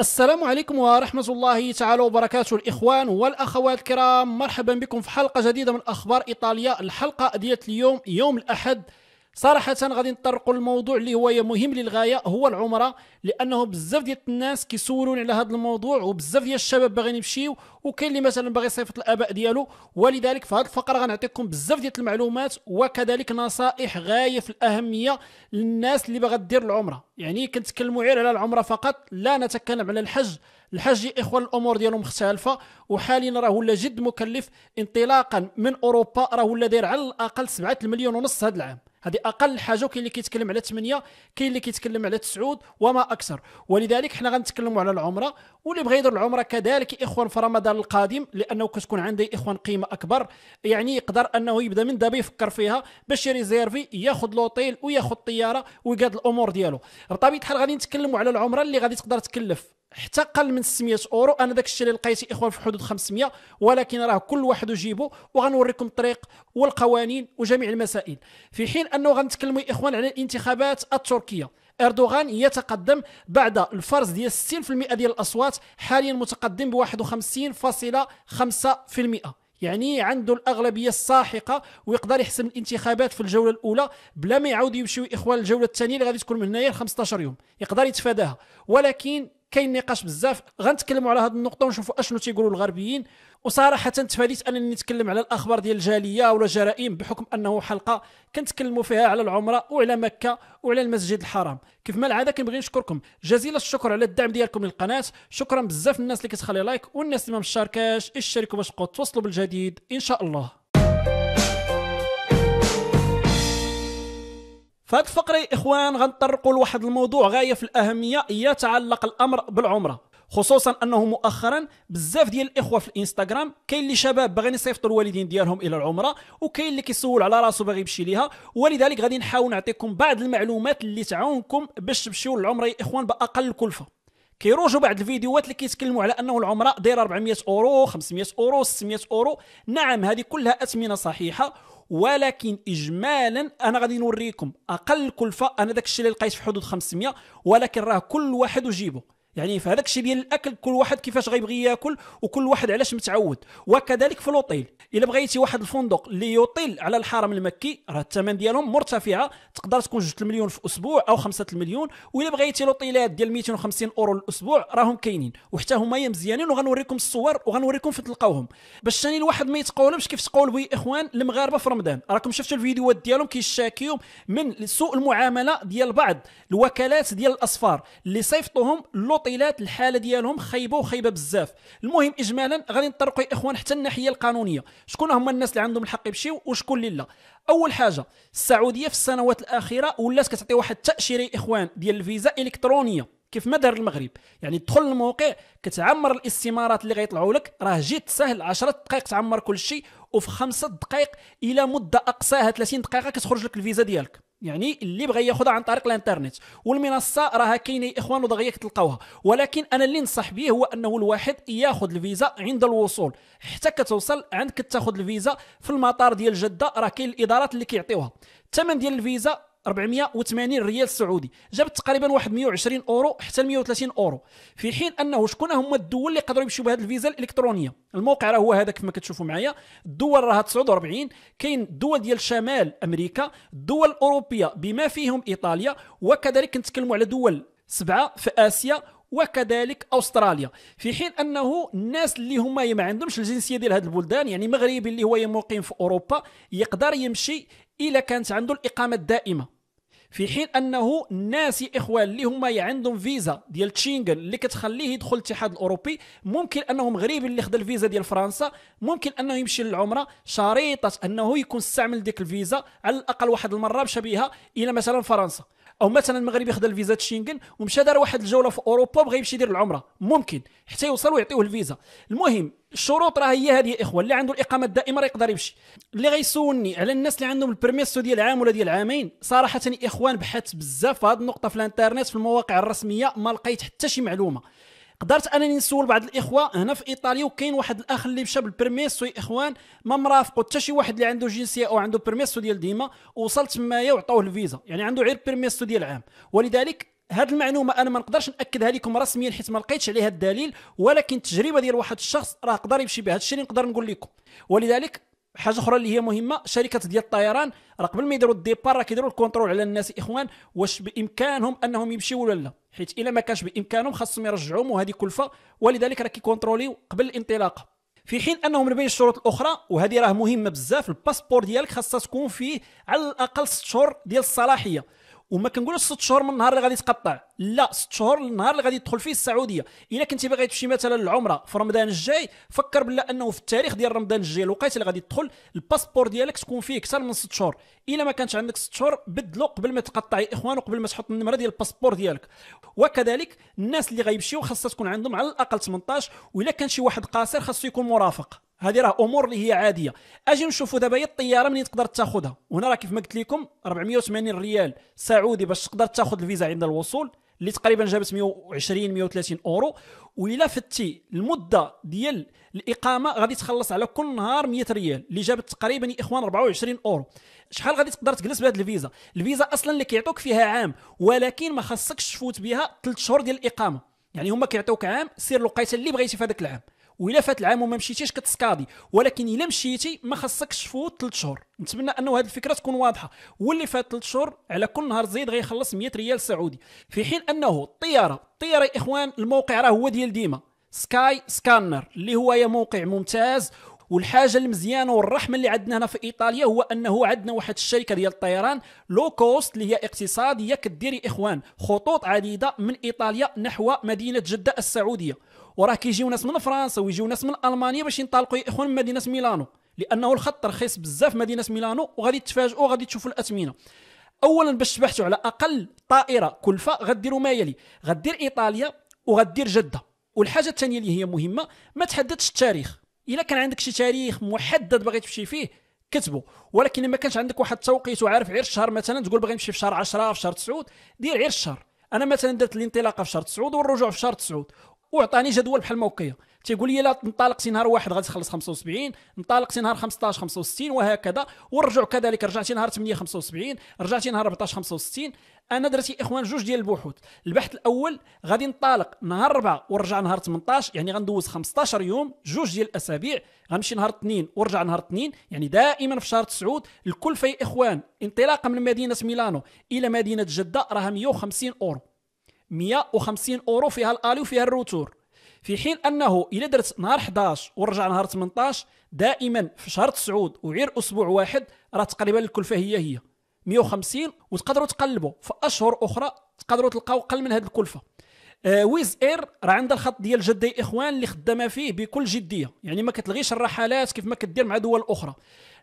السلام عليكم ورحمة الله تعالى وبركاته الإخوان والأخوات الكرام مرحبا بكم في حلقة جديدة من أخبار إيطاليا الحلقة ديال اليوم يوم الأحد صراحه غادي نطرقوا الموضوع اللي هو مهم للغايه هو العمره لانه بزاف ديال الناس كيسولون على هذا الموضوع وبزاف ديال الشباب باغيين يمشيو وكاين اللي مثلا باغي يصيفط الاباء ديالو ولذلك في هذه الفقره غنعطيكم بزاف ديال المعلومات وكذلك نصائح غايه في الاهميه للناس اللي باغا دير العمره يعني كنتكلموا غير على العمره فقط لا نتكلم على الحج الحج يا اخوان الامور ديالهم مختلفه وحاليا راه ولا جد مكلف انطلاقا من اوروبا راه ولا داير على الاقل 7 مليون ونص هذا العام هذه اقل حاجه وكاين اللي كيتكلم على 8 كاين اللي كيتكلم على 9 وما اكثر ولذلك حنا غنتكلموا على العمره واللي بغى يدير العمره كذلك اخوان في رمضان القادم لانه كتكون عنده اخوان قيمه اكبر يعني يقدر انه يبدا من دابا يفكر فيها باش يريزيرفي ياخذ لوطيل وياخذ الطياره ويقاد الامور ديالو بطبيعه الحال غادي نتكلموا على العمره اللي غادي تقدر تكلف حتى قل من 600 اورو انا داك الشيء اللي لقيت اخوان في حدود 500 ولكن راه كل واحد يجيبه وغنوريكم الطريق والقوانين وجميع المسائل في حين انه غنتكلموا اخوان على الانتخابات التركيه اردوغان يتقدم بعد الفرز ديال 60% ديال الاصوات حاليا متقدم ب 51.5% يعني عنده الاغلبيه الساحقه ويقدر يحسم الانتخابات في الجوله الاولى بلا ما يعاود يمشيو اخوان الجوله الثانيه اللي غادي تكون من هنايا 15 يوم يقدر يتفاداها ولكن كاين نقاش بزاف غنتكلموا على هذه النقطه ونشوفوا اشنو تيقولوا الغربيين وصراحه تفاديت انني نتكلم على الاخبار ديال الجاليه ولا جرائم بحكم انه حلقه كنتكلموا فيها على العمره وعلى مكه وعلى المسجد الحرام كيف ما العاده كنبغي نشكركم جزيل الشكر على الدعم ديالكم للقناه شكرا بزاف للناس اللي كتخلي لايك والناس اللي ما مشاركاش اشتركوا باش تبقاو تواصلوا بالجديد ان شاء الله فهاد الفقرة إخوان غنطرقوا لواحد الموضوع غاية في الأهمية يتعلق الأمر بالعمرة خصوصا انه مؤخرا بزاف ديال الاخوه في الانستغرام كاين اللي شباب باغيين يصيفطوا الوالدين ديالهم الى العمره وكاين اللي كيسول على راسو باغي يمشي ليها ولذلك غادي نحاول نعطيكم بعض المعلومات اللي تعاونكم باش تمشيو للعمره يا اخوان باقل كلفه كيروجوا بعض الفيديوهات اللي كيتكلموا على انه العمره دايره 400 اورو 500 اورو 600 اورو نعم هذه كلها اثمنه صحيحه ولكن اجمالا انا غادي نوريكم اقل كلفه انا داك الشيء اللي لقيت في حدود 500 ولكن راه كل واحد وجيبه يعني هذاك الشيء ديال الاكل كل واحد كيفاش غيبغي ياكل وكل واحد علاش متعود وكذلك في الاوتيل الا بغيتي واحد الفندق اللي يطيل على الحرم المكي راه الثمن ديالهم مرتفعه تقدر تكون 2 المليون في اسبوع او 5 المليون والا بغيتي لوطيلات ديال 250 اورو الاسبوع راهم كاينين وحتى هما مزيانين وغنوريكم الصور وغنوريكم فين تلقاوهم باش ثاني الواحد ما يتقولبش كيف تقولوا يا اخوان المغاربه في رمضان راكم شفتوا الفيديوهات ديالهم كيشاكيو من سوء المعامله ديال بعض الوكالات ديال الاصفار اللي صيفطوهم لوطيل التعطيلات الحاله ديالهم خايبه وخايبه بزاف المهم اجمالا غادي نطرقوا يا اخوان حتى الناحيه القانونيه شكون هما الناس اللي عندهم الحق يمشيو وشكون اللي لا اول حاجه السعوديه في السنوات الاخيره ولات كتعطي واحد التاشيره يا اخوان ديال الفيزا الكترونيه كيف ما دار المغرب يعني تدخل الموقع كتعمر الاستمارات اللي غيطلعوا لك راه جيت سهل 10 دقائق تعمر كل شيء وفي 5 دقائق الى مده اقصاها 30 دقيقه كتخرج لك الفيزا ديالك يعني اللي بغى ياخذها عن طريق الانترنت والمنصه راها كاينه اخوان ودغيا تلقاوها ولكن انا اللي ننصح به هو انه الواحد ياخذ الفيزا عند الوصول حتى كتوصل عندك تاخذ الفيزا في المطار ديال جده راه كاين الادارات اللي كيعطيوها الثمن ديال الفيزا 480 ريال سعودي جابت تقريبا واحد 120 اورو حتى 130 اورو في حين انه شكون هما الدول اللي قدروا يمشيو بهذه الفيزا الالكترونيه الموقع راه هو هذا كما كتشوفوا معايا الدول راها 49 كاين الدول ديال شمال امريكا الدول الاوروبيه بما فيهم ايطاليا وكذلك نتكلموا على دول سبعه في اسيا وكذلك استراليا في حين انه الناس اللي هما ما عندهمش الجنسيه ديال هذه البلدان يعني مغربي اللي هو مقيم في اوروبا يقدر يمشي الا كانت عنده الاقامه الدائمه في حين انه الناس يا اخوان اللي هما يعني عندهم فيزا ديال تشينغن اللي كتخليه يدخل الاتحاد الاوروبي ممكن انه غريب اللي خدا الفيزا ديال فرنسا ممكن انه يمشي للعمره شريطه انه يكون استعمل ديك الفيزا على الاقل واحد المره بشبيهه الى مثلا فرنسا او مثلا المغرب ياخذ الفيزا شينغن ومشى دار واحد الجوله في اوروبا بغى يمشي يدير العمره ممكن حتى يوصل ويعطيوه الفيزا المهم الشروط راه هي هذه يا اخوان اللي عنده الاقامه الدائمه راه يقدر يمشي اللي غيسولني على الناس اللي عندهم البرميسو ديال عام ولا ديال عامين صراحه يا اخوان بحثت بزاف في هذه النقطه في الانترنت في المواقع الرسميه ما لقيت حتى شي معلومه قدرت انني نسول بعض الاخوه هنا في ايطاليا وكاين واحد الاخ اللي مشى بالبرميسو يا اخوان ما مرافقو حتى شي واحد اللي عنده جنسيه او عنده برميسو ديال ديما وصلت تمايا وعطاوه الفيزا يعني عنده غير برميسو ديال عام ولذلك هذه المعلومه انا ما نقدرش ناكدها لكم رسميا حيت ما لقيتش عليها الدليل ولكن التجربه ديال واحد الشخص راه قدر يمشي بها هذا الشيء اللي نقدر نقول لكم ولذلك حاجه اخرى اللي هي مهمه شركات ديال الطيران راه قبل ما يديروا الديبار راه كيديروا الكونترول على الناس اخوان واش بامكانهم انهم يمشيو ولا لا حيت الا ما كانش بامكانهم خاصهم يرجعوهم وهذه كلفه ولذلك راه كيكونتروليو قبل الانطلاقه في حين انه من بين الشروط الاخرى وهذه راه مهمه بزاف الباسبور ديالك خاصها تكون فيه على الاقل 6 شهور ديال الصلاحيه وما كنقولوش 6 شهور من النهار اللي غادي تقطع لا ست شهور النهار اللي غادي تدخل فيه السعوديه الا كنتي باغي تمشي مثلا للعمره في رمضان الجاي فكر بلا انه في التاريخ ديال رمضان الجاي الوقيته اللي غادي تدخل الباسبور ديالك تكون فيه اكثر من ست شهور الا ما كانش عندك ست شهور بدلو قبل ما تقطع يا اخوان وقبل ما تحط النمره ديال الباسبور ديالك وكذلك الناس اللي غيمشيو خاصها تكون عندهم على الاقل 18 والا كان شي واحد قاصر خاصو يكون مرافق هذه راه امور اللي هي عاديه اجي نشوفوا دابا هي الطياره منين تقدر تاخذها وهنا راه كيف ما قلت لكم 480 ريال سعودي باش تقدر تاخذ الفيزا عند الوصول اللي تقريبا جابت 120 130 اورو والا فتي المده ديال الاقامه غادي تخلص على كل نهار 100 ريال اللي جابت تقريبا يا اخوان 24 اورو شحال غادي تقدر تجلس بهذه الفيزا الفيزا اصلا اللي كيعطوك فيها عام ولكن ما خاصكش تفوت بها 3 شهور ديال الاقامه يعني هما كيعطوك عام سير لقيت اللي بغيتي في هذاك العام والا فات العام وما مشيتيش كتسكادي ولكن الا مشيتي ما خصكش تفوت 3 شهور نتمنى انه هذه الفكره تكون واضحه واللي فات 3 شهور على كل نهار زيد غيخلص 100 ريال سعودي في حين انه الطياره الطياره يا اخوان الموقع راه هو ديال ديما سكاي سكانر اللي هو يا موقع ممتاز والحاجه المزيانه والرحمه اللي عندنا هنا في ايطاليا هو انه عندنا واحد الشركه ديال الطيران لو كوست اللي هي اقتصاديه كدير اخوان خطوط عديده من ايطاليا نحو مدينه جده السعوديه وراه كيجيو ناس من فرنسا ويجيو ناس من المانيا باش ينطلقوا يا اخوان من مدينه ميلانو لانه الخط رخيص بزاف مدينه ميلانو وغادي تفاجئوا غادي تشوفوا الاثمنه اولا باش تبحثوا على اقل طائره كلفه غديروا ما يلي غدير ايطاليا وغدير جده والحاجه الثانيه اللي هي مهمه ما تحددش التاريخ الا كان عندك شي تاريخ محدد باغي تمشي فيه كتبه ولكن ما كانش عندك واحد التوقيت وعارف غير الشهر مثلا تقول باغي نمشي في شهر 10 في شهر 9 دير غير الشهر انا مثلا درت الانطلاقه في شهر 9 والرجوع في شهر 9 وعطاني جدول بحال الموقيه تيقول لي لا انطلق نهار واحد غادي تخلص 75 انطلق نهار 15 65 وهكذا ورجع كذلك رجعتي نهار 8 75 رجعتي نهار 14 65 انا درت يا اخوان جوج ديال البحوث البحث الاول غادي انطلق نهار 4 ورجع نهار 18 يعني غندوز 15 يوم جوج ديال الاسابيع غنمشي نهار 2 ورجع نهار 2 يعني دائما في شهر 9 الكلفه يا اخوان انطلاقا من مدينه ميلانو الى مدينه جده راها 150 اورو 150 اورو فيها الالي وفيها الروتور في حين انه الى درت نهار 11 ورجع نهار 18 دائما في شهر تسعود وعير اسبوع واحد راه تقريبا الكلفه هي هي 150 وتقدروا تقلبوا في اشهر اخرى تقدروا تلقاو قل من هذه الكلفه آه ويز اير راه عندها الخط ديال جدي اخوان اللي خدامه فيه بكل جديه يعني ما كتلغيش الرحلات كيف ما كدير مع دول اخرى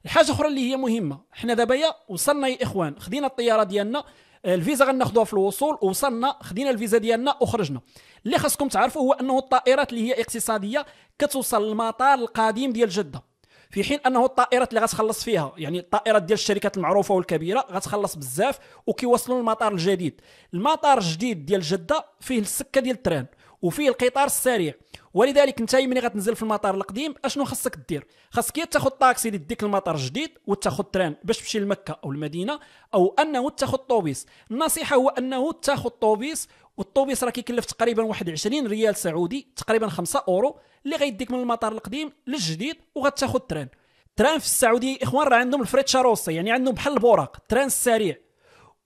الحاجه اخرى اللي هي مهمه حنا دابا وصلنا يا اخوان خدينا الطياره ديالنا الفيزا غناخذوها في الوصول وصلنا خدينا الفيزا ديالنا وخرجنا اللي خاصكم تعرفوا هو انه الطائرات اللي هي اقتصاديه كتوصل للمطار القديم ديال جده في حين انه الطائرات اللي غتخلص فيها يعني الطائرات ديال الشركات المعروفه والكبيره غتخلص بزاف وكيوصلوا للمطار الجديد المطار الجديد ديال جده فيه السكه ديال التران وفيه القطار السريع ولذلك انت ملي غتنزل في المطار القديم اشنو خاصك دير خاصك يا تاخذ طاكسي اللي يديك المطار الجديد وتاخذ تران باش تمشي لمكه او المدينه او انه تاخذ طوبيس النصيحه هو انه تاخذ طوبيس والطوبيس راه كيكلف تقريبا 21 ريال سعودي تقريبا 5 اورو اللي غيديك من المطار القديم للجديد وغتاخذ تران تران في السعوديه اخوان راه عندهم الفريتشاروسي يعني عندهم بحال البوراق تران السريع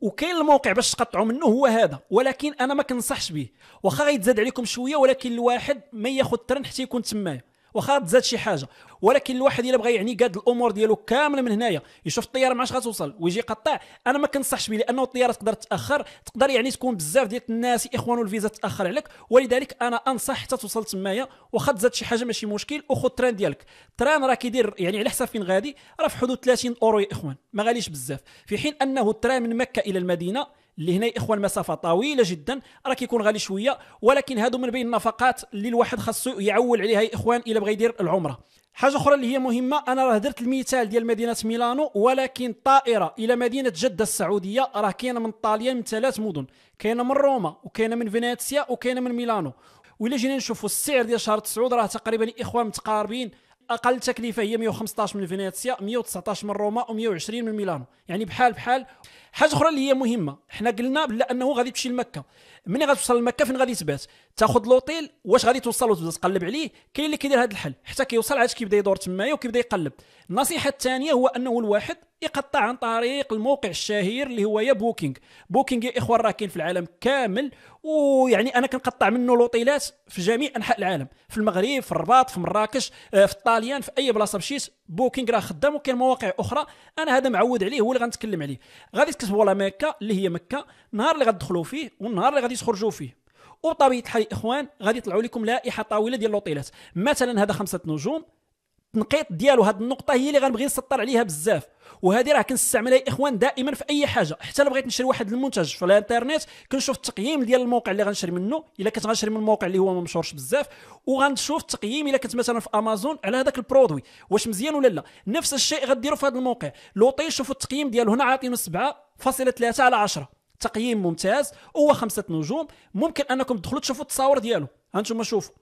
وكاين الموقع باش تقطعوا منه هو هذا ولكن انا ما كنصحش به واخا غيتزاد عليكم شويه ولكن الواحد ما ياخذ ترن حتى يكون تمايا واخا تزاد شي حاجه ولكن الواحد الا بغى يعني قاد الامور ديالو كامله من هنايا يشوف الطياره ما عادش غتوصل ويجي يقطع انا ما كنصحش به لانه الطياره تقدر تاخر تقدر يعني تكون بزاف ديال الناس اخوان الفيزا تاخر عليك ولذلك انا انصح حتى توصل تمايا واخا تزاد شي حاجه ماشي مشكل وخذ التران ديالك التران راه كيدير يعني على حساب فين غادي راه في حدود 30 اورو يا اخوان ما غاليش بزاف في حين انه التران من مكه الى المدينه اللي هنا اخوان مسافه طويله جدا راه كيكون غالي شويه ولكن هادو من بين النفقات اللي الواحد خاصو يعول عليها يا اخوان الا بغى يدير العمره حاجه اخرى اللي هي مهمه انا راه درت المثال ديال مدينه ميلانو ولكن طائره الى مدينه جده السعوديه راه كاينه من طاليا من ثلاث مدن كاينه من روما وكاينه من فينيسيا وكاينه من ميلانو وإلا جينا نشوفوا السعر ديال شهر تسعود راه تقريبا اخوان متقاربين اقل تكلفه هي 115 من فينيسيا 119 من روما و120 من ميلانو يعني بحال بحال حاجه اخرى اللي هي مهمه حنا قلنا بلا انه غادي تمشي لمكه ملي غتوصل لمكه فين غادي تبات تاخذ لوطيل واش غادي توصل وتبدا تقلب عليه كاين اللي كيدير هذا الحل حتى كيوصل عاد كيبدا يدور تمايا وكيبدا يقلب النصيحه الثانيه هو انه الواحد يقطع عن طريق الموقع الشهير اللي هو يا بوكينج بوكينج يا اخوان راه كاين في العالم كامل ويعني انا كنقطع منه لوطيلات في جميع انحاء العالم في المغرب في الرباط في مراكش آه، في الطاليان في اي بلاصه مشيت بوكينج راه خدام وكاين مواقع اخرى انا هذا معود عليه هو اللي غنتكلم عليه غادي تكتب ولا مكه اللي هي مكه النهار اللي غتدخلوا فيه والنهار اللي غادي تخرجوا فيه وطبيعه الحال اخوان غادي يطلعوا لكم لائحه طويله ديال لوطيلات مثلا هذا خمسه نجوم التنقيط ديالو هذه النقطه هي اللي غنبغي نسطر عليها بزاف وهذه راه كنستعملها يا اخوان دائما في اي حاجه حتى الا بغيت نشري واحد المنتج في الانترنت كنشوف التقييم ديال الموقع اللي غنشري منه الا كنت غنشري من الموقع اللي هو ما مشهورش بزاف وغنشوف التقييم الا كنت مثلا في امازون على هذاك البرودوي واش مزيان ولا لا نفس الشيء غديروا في هذا الموقع لوطي شوفوا التقييم ديالو هنا عاطينه 7.3 على 10 تقييم ممتاز هو خمسه نجوم ممكن انكم تدخلوا تشوفوا التصاور ديالو هانتوما شوفوا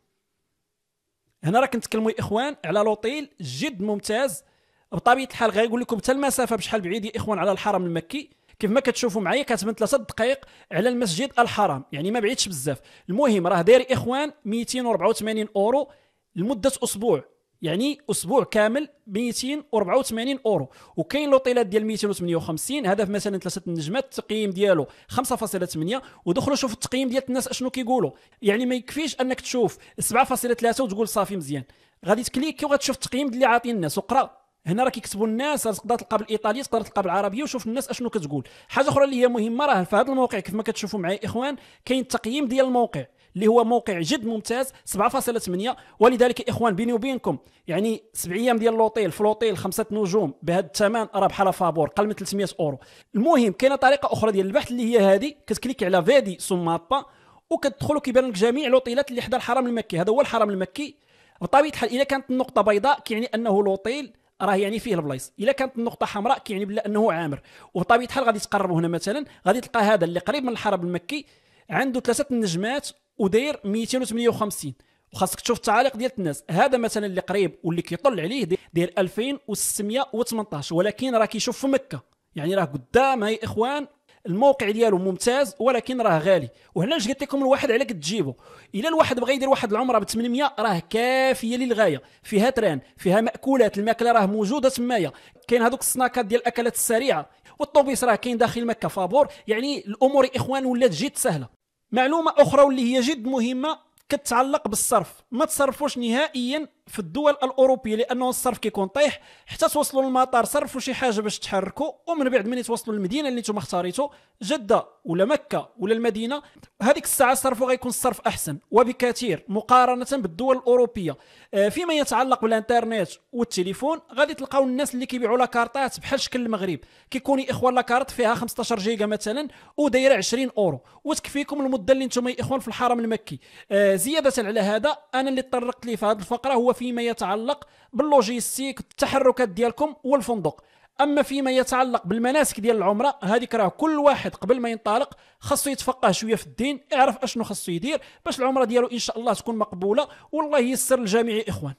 هنا راه كنتكلموا يا اخوان على لوطيل جد ممتاز بطبيعه الحال غيقول لكم حتى المسافه بشحال بعيد يا اخوان على الحرم المكي كيف ما كتشوفوا معايا كتبان ثلاثة دقائق على المسجد الحرام يعني ما بعيدش بزاف المهم راه داير اخوان 284 اورو لمده اسبوع يعني اسبوع كامل 284 اورو وكاين لوطيلات ديال 258 هذا في مثلا ثلاثه النجمات التقييم ديالو 5.8 ودخلوا شوف التقييم ديال الناس اشنو كيقولوا يعني ما يكفيش انك تشوف 7.3 وتقول صافي مزيان غادي تكليكي وغتشوف التقييم اللي عاطين الناس وقرا هنا راه كيكتبوا الناس تقدر تلقى بالايطاليه تقدر تلقى بالعربيه وشوف الناس اشنو كتقول حاجه اخرى اللي هي مهمه راه في هذا الموقع كيف ما كتشوفوا معايا اخوان كاين التقييم ديال الموقع اللي هو موقع جد ممتاز 7.8 ولذلك اخوان بيني وبينكم يعني سبع ايام ديال لوطيل في لوطيل خمسه نجوم بهذا الثمن راه بحال فابور قل من 300 اورو المهم كاينه طريقه اخرى ديال البحث اللي هي هذه كتكليك على فيدي سوم مابا وكتدخل وكيبان لك جميع لوطيلات اللي حدا الحرم المكي هذا هو الحرم المكي بطبيعه الحال اذا كانت النقطه بيضاء كيعني انه لوطيل راه يعني فيه البلايص الا كانت النقطه حمراء كيعني بلا انه عامر وبطبيعه الحال غادي تقربوا هنا مثلا غادي تلقى هذا اللي قريب من الحرب المكي عنده ثلاثه النجمات وداير 258 وخاصك تشوف التعاليق ديال الناس هذا مثلا اللي قريب واللي كيطل عليه داير 2618 ولكن راه كيشوف في مكه يعني راه قدام هاي اخوان الموقع ديالو ممتاز ولكن راه غالي وهنا اش قلت لكم الواحد على تجيبو الا الواحد بغى يدير واحد العمره ب 800 راه كافيه للغايه فيها تران فيها ماكولات الماكله راه موجوده تمايا كاين هذوك السناكات ديال الاكلات السريعه والطوبيس راه كاين داخل مكه فابور يعني الامور اخوان ولات جد سهله معلومه اخرى واللي هي جد مهمه كتعلق بالصرف ما تصرفوش نهائيا في الدول الاوروبيه لانه الصرف كيكون طيح حتى توصلوا للمطار صرفوا شي حاجه باش تحركوا ومن بعد ملي توصلوا للمدينه اللي نتوما اختاريتو جده ولا مكه ولا المدينه هذيك الساعه صرفوا غيكون الصرف احسن وبكثير مقارنه بالدول الاوروبيه آه، فيما يتعلق بالانترنت والتليفون غادي تلقاو الناس اللي كيبيعوا لاكارتات بحال شكل المغرب كيكون اخوان لاكارت فيها 15 جيجا مثلا ودايره 20 اورو وتكفيكم المده اللي نتوما يا اخوان في الحرم المكي آه، زياده على هذا انا اللي تطرقت ليه في هذه الفقره هو فيما يتعلق باللوجيستيك التحركات ديالكم والفندق اما فيما يتعلق بالمناسك ديال العمره هذيك راه كل واحد قبل ما ينطلق خاصو يتفقه شويه في الدين يعرف اشنو خاصو يدير باش العمره ديالو ان شاء الله تكون مقبوله والله ييسر الجميع يا اخوان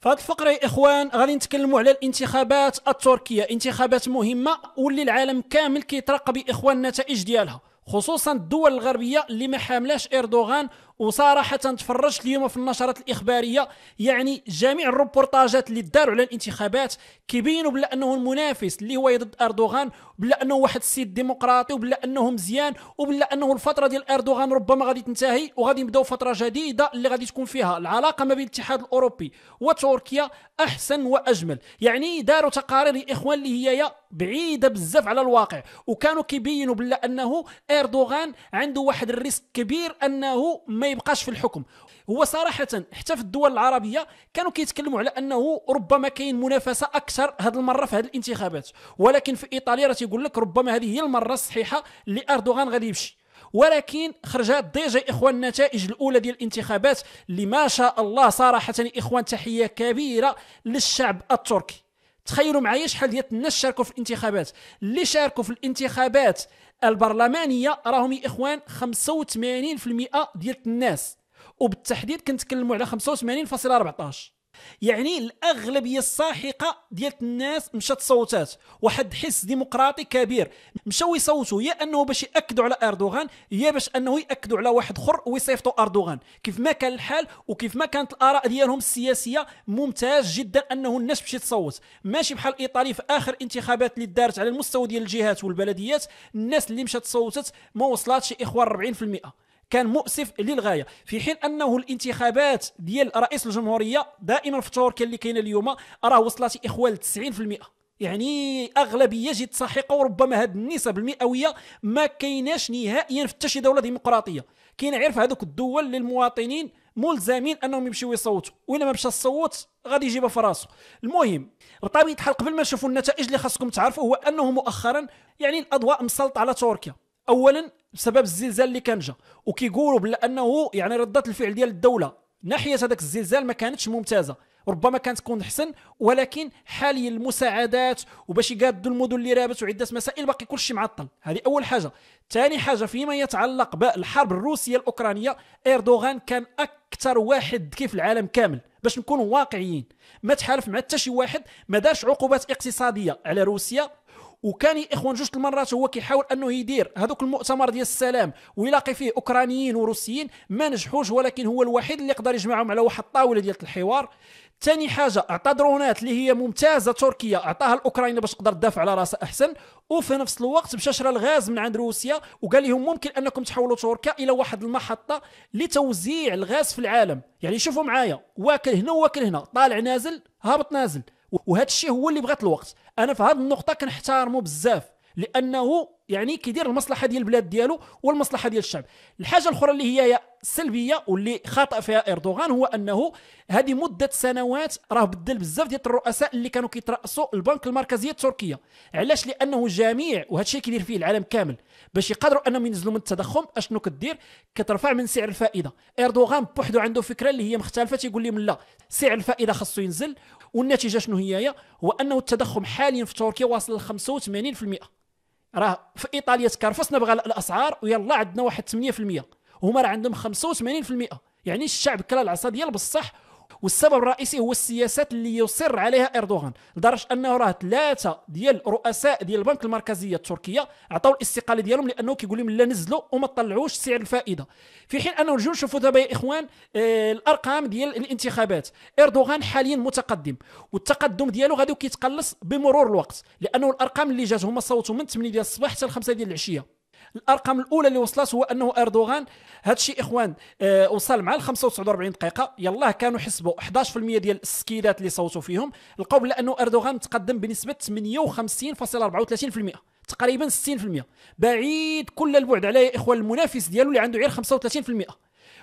في الفقره يا اخوان غادي نتكلموا على الانتخابات التركيه انتخابات مهمه واللي العالم كامل كيترقى باخوان النتائج ديالها خصوصا الدول الغربيه اللي ما حاملاش اردوغان وصراحه تفرجت اليوم في النشرات الاخباريه يعني جميع الروبورتاجات اللي داروا على الانتخابات كيبينوا بلا انه المنافس اللي هو ضد اردوغان بلا انه واحد السيد ديمقراطي وبلا انه مزيان وبلا انه الفتره ديال اردوغان ربما غادي تنتهي وغادي نبداو فتره جديده اللي غادي تكون فيها العلاقه ما بين الاتحاد الاوروبي وتركيا احسن واجمل يعني داروا تقارير الاخوان اخوان اللي هي بعيده بزاف على الواقع وكانوا كيبينوا بلا انه اردوغان عنده واحد الريسك كبير انه ما ما يبقاش في الحكم هو صراحه حتى في الدول العربيه كانوا كيتكلموا على انه ربما كاين منافسه اكثر هذه المره في هذه الانتخابات ولكن في ايطاليا راه تيقول لك ربما هذه هي المره الصحيحه اللي اردوغان غادي يمشي ولكن خرجات ديجا اخوان النتائج الاولى ديال الانتخابات اللي ما شاء الله صراحه اخوان تحيه كبيره للشعب التركي تخيلوا معايا شحال ديال الناس شاركوا في الانتخابات اللي شاركوا في الانتخابات البرلمانيه راهم يا اخوان 85% ديال الناس وبالتحديد كنتكلموا على 85.14 يعني الاغلبيه الساحقه ديال الناس مشات صوتات واحد حس ديمقراطي كبير مشاو يصوتوا يا انه باش ياكدوا على اردوغان يا باش انه ياكدوا على واحد اخر ويصيفطوا اردوغان كيف ما كان الحال وكيف ما كانت الاراء ديالهم السياسيه ممتاز جدا انه الناس مشي تصوت ماشي بحال ايطالي في اخر انتخابات اللي دارت على المستوى ديال الجهات والبلديات الناس اللي مشات صوتت ما وصلاتش اخوان 40% كان مؤسف للغايه في حين انه الانتخابات ديال رئيس الجمهوريه دائما في تركيا اللي كاينه اليوم راه وصلت اخوان 90% يعني اغلبيه جد ساحقه وربما هذه النسب المئويه ما كايناش نهائيا في حتى شي دوله ديمقراطيه كاين عرف هذوك الدول للمواطنين ملزمين انهم يمشيو يصوتوا وإلا ما مشى الصوت غادي يجيبها في راسه المهم بطبيعه الحال قبل ما نشوفوا النتائج اللي خاصكم تعرفوا هو انه مؤخرا يعني الاضواء مسلطه على تركيا اولا بسبب الزلزال اللي كان جا وكيقولوا بانه يعني رده الفعل ديال الدوله ناحيه هذاك الزلزال ما كانتش ممتازه ربما كانت تكون احسن ولكن حاليا المساعدات وباش يقادوا المدن اللي رابت وعده مسائل باقي كلشي معطل هذه اول حاجه ثاني حاجه فيما يتعلق بالحرب الروسيه الاوكرانيه اردوغان كان اكثر واحد كيف العالم كامل باش نكونوا واقعيين ما تحالف مع حتى شي واحد ما دارش عقوبات اقتصاديه على روسيا وكان اخوان جوج المرات هو كيحاول انه يدير هذوك المؤتمر ديال السلام ويلاقي فيه اوكرانيين وروسيين ما نجحوش ولكن هو الوحيد اللي قدر يجمعهم على واحد الطاوله ديال الحوار ثاني حاجه اعطى درونات اللي هي ممتازه تركيا اعطاها الاوكرانيين باش تقدر تدافع على راسها احسن وفي نفس الوقت مشى شرى الغاز من عند روسيا وقال لهم ممكن انكم تحولوا تركيا الى واحد المحطه لتوزيع الغاز في العالم يعني شوفوا معايا واكل هنا واكل هنا طالع نازل هابط نازل وهذا الشيء هو اللي بغات الوقت انا في هذه النقطه كنحتارمو بزاف لانه يعني كيدير المصلحه ديال البلاد ديالو والمصلحه ديال الشعب الحاجه الاخرى اللي هي سلبيه واللي خاطئ فيها اردوغان هو انه هذه مده سنوات راه بدل بزاف ديال الرؤساء اللي كانوا كيترأسوا البنك المركزيه التركيه علاش لانه جميع وهذا الشيء كيدير فيه العالم كامل باش يقدروا انهم ينزلوا من التضخم اشنو كدير كترفع من سعر الفائده اردوغان بوحدو عنده فكره اللي هي مختلفه تيقول لهم لا سعر الفائده خاصو ينزل والنتيجه شنو هي هي هو انه التضخم حاليا في تركيا واصل ل 85% راه في ايطاليا تكرفصنا بغى الاسعار ويلا عندنا واحد 8% هما راه عندهم 85% يعني الشعب كلا العصا ديال بصح والسبب الرئيسي هو السياسات اللي يصر عليها اردوغان لدرجه انه راه ثلاثه ديال رؤساء ديال البنك المركزيه التركيه عطاو الاستقاله ديالهم لانه كيقول لهم لا نزلوا وما طلعوش سعر الفائده في حين انه نجيو نشوفوا دابا يا اخوان آه الارقام ديال الانتخابات اردوغان حاليا متقدم والتقدم ديالو غادي كيتقلص بمرور الوقت لانه الارقام اللي جات هما صوتوا من 8 ديال الصباح حتى 5 ديال العشيه الارقام الاولى اللي وصلت هو انه اردوغان هذا الشيء اخوان آه وصل مع ال 45 دقيقه يلاه كانوا حسبوا 11% ديال السكيلات اللي صوتوا فيهم لقاو بلا انه اردوغان تقدم بنسبه 58.34% تقريبا 60% بعيد كل البعد على يا اخوان المنافس ديالو اللي عنده غير 35%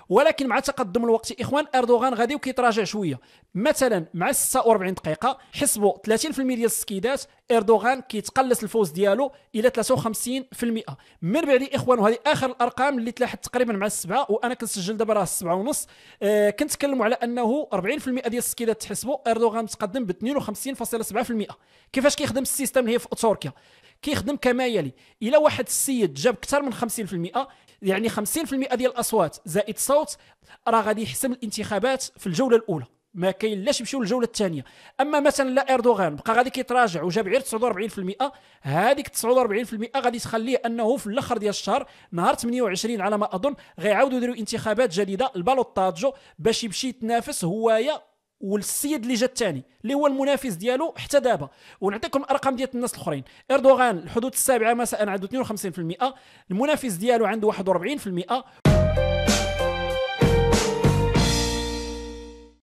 ولكن مع تقدم الوقت اخوان اردوغان غادي وكيتراجع شويه مثلا مع 46 دقيقه حسبوا 30% ديال السكيدات اردوغان كيتقلص الفوز ديالو الى 53% من بعد اخوان وهذه اخر الارقام اللي تلاحت تقريبا مع السبعه وانا كنسجل دابا راه السبعه ونص آه كنتكلموا على انه 40% ديال السكيدات تحسبوا اردوغان متقدم ب 52.7% كيفاش كيخدم السيستم هي في تركيا كيخدم كما يلي الى واحد السيد جاب اكثر من 50% يعني 50% ديال الاصوات زائد صوت راه غادي يحسم الانتخابات في الجوله الاولى ما كاين لاش يمشيو للجوله الثانيه اما مثلا لا اردوغان بقى غادي كيتراجع وجاب غير 49% هذيك 49% غادي تخليه انه في الاخر ديال الشهر نهار 28 على ما اظن غيعاودوا يديروا انتخابات جديده البالوطاجو باش يمشي يتنافس هوايه والسيد اللي جا الثاني اللي هو المنافس ديالو حتى دابا ونعطيكم الارقام ديال الناس الاخرين اردوغان الحدود السابعه مساء عنده 52% المنافس ديالو عنده 41%